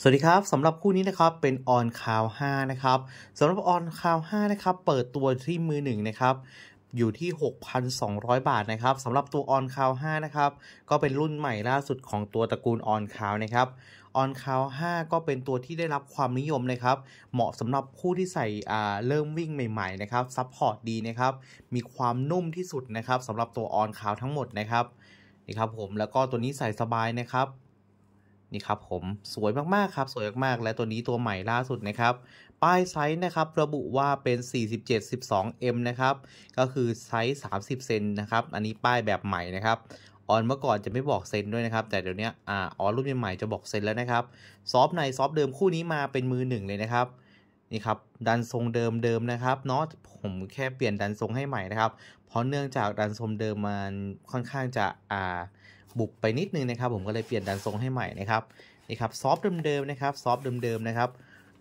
สวัสดีครับสำหรับคู่นี้นะครับเป็นออนคาว5นะครับสำหรับออนคาว5นะครับเปิดตัวที่มือหนึ่งนะครับอยู่ที่ 6,200 บาทนะครับสำหรับตัวออนคาว5นะครับ ก็เป็นรุ่นใหม่ล่าสุดของตัวตระกูลออนคาวนะครับออนคาว5 ก็เป็นตัวที่ได้รับความนิยมนะครับ เหมาะสำหรับผู้ที่ใส่เริ่มวิ่งใหม่ๆนะครับซัพพอร์ตดีนะครับ มีความนุ่มที่สุดนะครับสำหรับตัวออนคาวทั้งหมดนะครับนี่ครับผมแล้วก็ตัวนี้ใส่สบายนะครับนี่ครับผมสวยมากๆครับสวยมากๆ และตัวนี้ตัวใหม่ล่าสุดนะครับ ป้ายไซส์นะครับ ระบุว่าเป็น 47-12M นะครับก็คือไซส์ 30 เซนนะครับอันนี้ป้ายแบบใหม่นะครับออนเมื่อก่อนจะไม่บอกเซนด้วยนะครับ แต่เดี๋ยวนี้อ่าออนรุ่นใหม่จะบอกเซนแล้วนะครับ ซอฟในซอฟเดิมคู่นี้มาเป็นมือหนึ่งเลยนะครับนี่ครับ ดันทรงเดิมเดิมนะครับเนาะผมแค่เปลี่ยนดันทรงให้ใหม่นะครับเพราะเนื่องจากดันทรงเดิมมันค่อนข้างจะอ่าบุกไปนิดนึงนะครับผมก็เลยเปลี่ยนดันทรงให้ใหม่นะครับนี่ครับซอฟเดิมๆนะครับซอฟเดิมๆนะครับ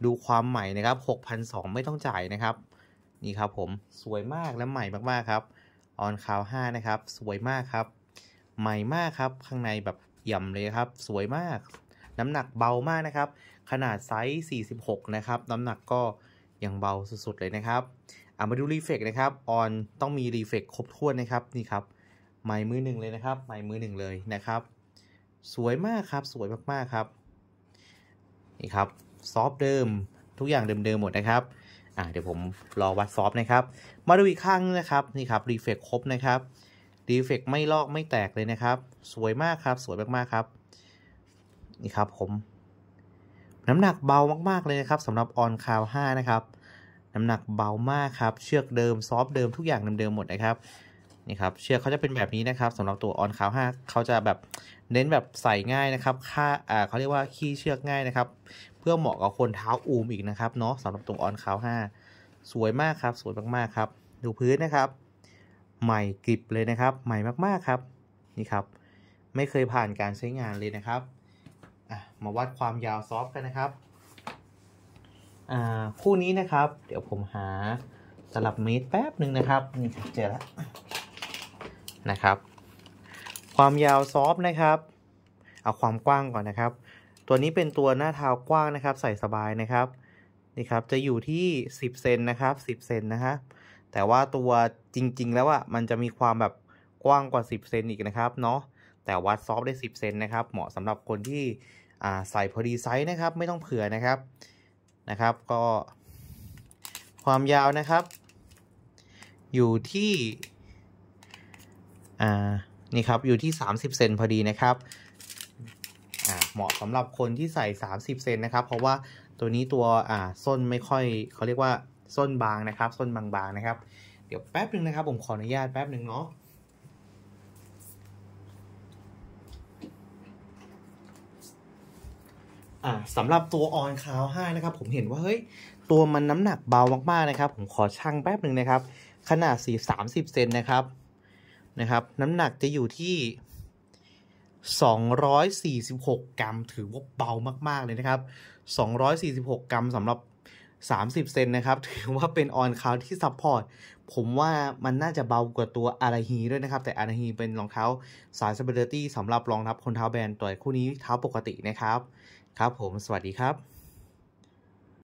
ดูความใหม่นะครับ6 0 0ไม่ต้องจ่ายนะครับ นี่ครับผมสวยมากและใหม่มากๆครับออนคาว5นะครับสวยมากครับ ใหม่มากครับข้างในแบบเย่มเลยครับ สวยมาก น้ำหนักเบามากนะครับ ขนาดไซส์46 นะครับ น้ำหนักก็ยังเบาสุดๆเลยนะครับอ่ามาดูรีเฟกนะครับออนต้องมีรีเฟกครบถ้วนนะครับนี่ครับใหม่มือหนึ่งเลยนะครับใหม่มือหนึ่งเลยนะครับสวยมากครับสวยมากๆครับนี่ครับซอฟเดิมทุกอย่างเดิมๆหมดนะครับอ่าเดี๋ยวผมรอวัดซอฟนะครับ มาดูอีกข้างนะครับนี่ครับรีเฟกครบนะครับรีเฟกไม่ลอกไม่แตกเลยนะครับ สวยมากครับสวยมากๆครับนี่ครับ ผมน้ำหนักเบามากๆเลยนะครับสำหรับออนคาว5นะครับน้ำหนักเบามากครับเชือกเดิมซอฟเดิมทุกอย่างเดิมๆหมดนะครับนี่ครับเชือกเขาจะเป็นแบบนี้นะครับสำหรับตัวออนคาวห้าเขาจะแบบเน้นแบบใส่ง่ายนะครับ ค่าอ่าเขาเรียกว่าขี้เชือกง่ายนะครับ เพื่อเหมาะกับคนเท้าอูมอีกนะครับเนาะสำหรับตัวออนขาวห้าสวยมากครับสวยมากๆครับ ดูพื้นนะครับ ใหม่กริบเลยนะครับ ใหม่มากๆครับนี่ครับ ไม่เคยผ่านการใช้งานเลยนะครับมาวัดความยาวซอฟกันนะครับคู่นี้นะครับ เดี๋ยวผมหาสลับเมตรแป๊บหนึ่งนะครับนี่เจอแล้วนะครับความยาวซอฟนะครับเอาความกว้างก่อนนะครับ ตัวนี้เป็นตัวหน้าเท้ากว้างนะครับ ใส่สบายนะครับนี่ครับ จะอยู่ที่ 10เซนนะครับ10เซนนะฮะแต่ว่าตัวจริงๆแล้วอะ่ะมันจะมีความแบบกว้างกว่า 10เซนอีกนะครับเนาะแต่วัดซอฟได้10เซนนะครับ เหมาะสำหรับคนที่ใส่พอดีไซส์นะครับ ไม่ต้องเผื่อนะครับนะครับ ก็ ความยาวนะครับ อยู่ที่่านี่ครับอยู่ที่ 30เซนพอดีนะครับอ่าเหมาะสำหรับคนที่ใส่ 30 เซนนะครับ เพราะว่าตัวนี้ตัวอ่าส้นไม่ค่อยเขาเรียกว่าส้นบางนะครับ ส้นบางๆนะครับ เดี๋ยวแป๊บนึงนะครับ ผมขออนุญาตแป๊บนึงเนาะสำหรับตัวออนคาวห้านะครับ ผมเห็นว่าเฮ้ยตัวมันน้ำหนักเบามากๆนะครับ ผมขอชั่งแป๊บหนึ่งนะครับ ขนาดสี่สสามิบเซนนะครับนะครับน้ำหนักจะอยู่ที่ 246 กรัมถือว่าเบามาก ๆเลยนะครับ 246 กรัมสำหรับ 30 เซนนะครับ ถือว่าเป็นออนคาวที่ซัพพอร์ตผมว่ามันน่าจะเบากว่าตัวอาราฮีด้วยนะครับ แต่อาราฮีเป็นรองเท้าสายสเปเดอร์ตี้สำหรับรองรับคนเท้าแบนต่อยคู่นี้เท้าปกตินะครับ ครับผมสวัสดีครับ